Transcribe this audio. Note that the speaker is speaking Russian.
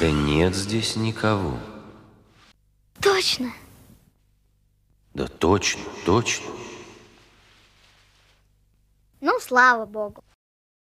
Да нет здесь никого. Точно? Да точно, точно. Ну, слава богу.